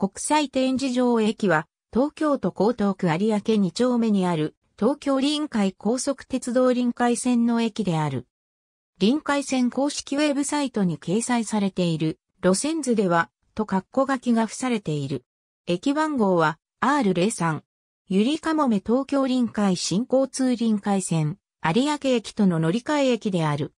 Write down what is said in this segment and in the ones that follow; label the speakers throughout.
Speaker 1: 国際展示場駅は、東京都江東区有明2丁目にある、東京臨海高速鉄道臨海線の駅である。臨海線公式ウェブサイトに掲載されている路線図では、と括弧書きが付されている。駅番号は R03。ゆりかもめ東京臨海新交通臨海線、有明駅との乗り換え駅である。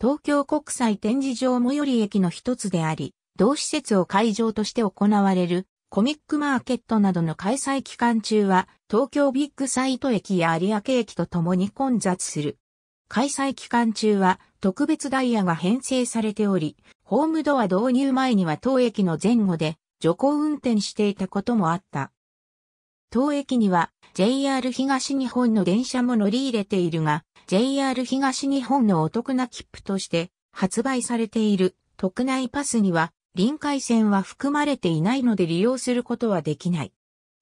Speaker 1: 東京国際展示場最寄り駅の一つであり、同施設を会場として行われるコミックマーケットなどの開催期間中は東京ビッグサイト駅や有明駅と共に混雑する。開催期間中は特別ダイヤが編成されており、ホームドア導入前には当駅の前後で徐行運転していたこともあった。当駅には JR 東日本の電車も乗り入れているが、JR 東日本のお得な切符として発売されている特内パスには臨海線は含まれていないので利用することはできない。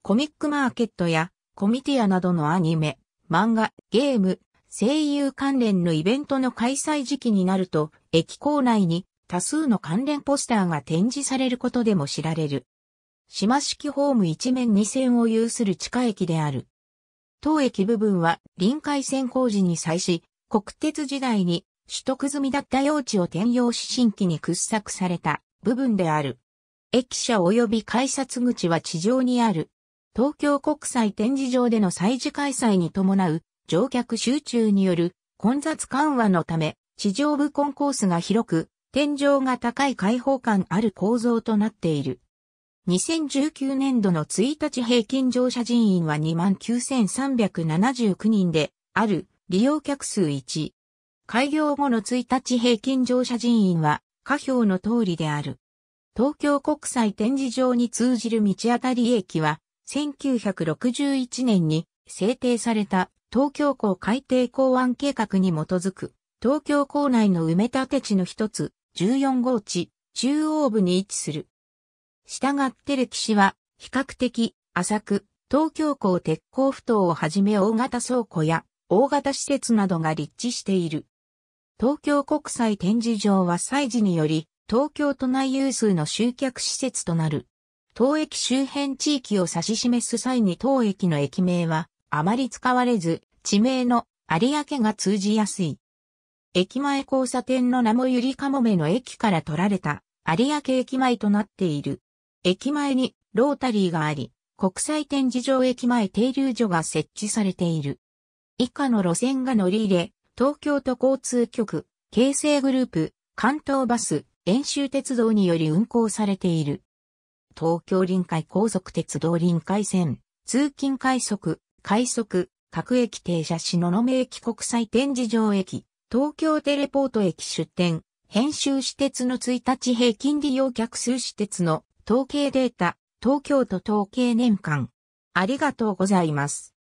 Speaker 1: コミックマーケットやコミティアなどのアニメ、漫画、ゲーム、声優関連のイベントの開催時期になると、駅構内に多数の関連ポスターが展示されることでも知られる。島式ホーム一面二線を有する地下駅である。当駅部分は臨海線工事に際し、国鉄時代に取得済みだった用地を転用し新規に掘削された部分である。駅舎及び改札口は地上にある。東京国際展示場での祭事開催に伴う乗客集中による混雑緩和のため、地上部コンコースが広く、天井が高い開放感ある構造となっている。2019年度の1日平均乗車人員は29,379人で、ある利用客数1。開業後の1日平均乗車人員は下表の通りである。東京国際展示場に通じる道当たり駅は、1961年に制定された東京港海底港湾計画に基づく東京港内の埋め立て地の一つ14号地中央部に位置する。したがって歴史は比較的浅く東京港鉄鋼埠頭をはじめ大型倉庫や大型施設などが立地している。東京国際展示場は祭事により、東京都内有数の集客施設となる。当駅周辺地域を指し示す際に当駅の駅名はあまり使われず、地名の有明が通じやすい。駅前交差点の名もゆりかもめの駅から取られた有明駅前となっている。駅前にロータリーがあり、国際展示場駅前停留所が設置されている。以下の路線が乗り入れ、東京都交通局、京成グループ、関東バス、遠州鉄道により運行されている。東京臨海高速鉄道臨海線、通勤快速、快速、各駅停車し野々駅国際展示場駅、東京テレポート駅出店、編集私鉄の1日平均利用客数私鉄の統計データ、東京都統計年間。ありがとうございます。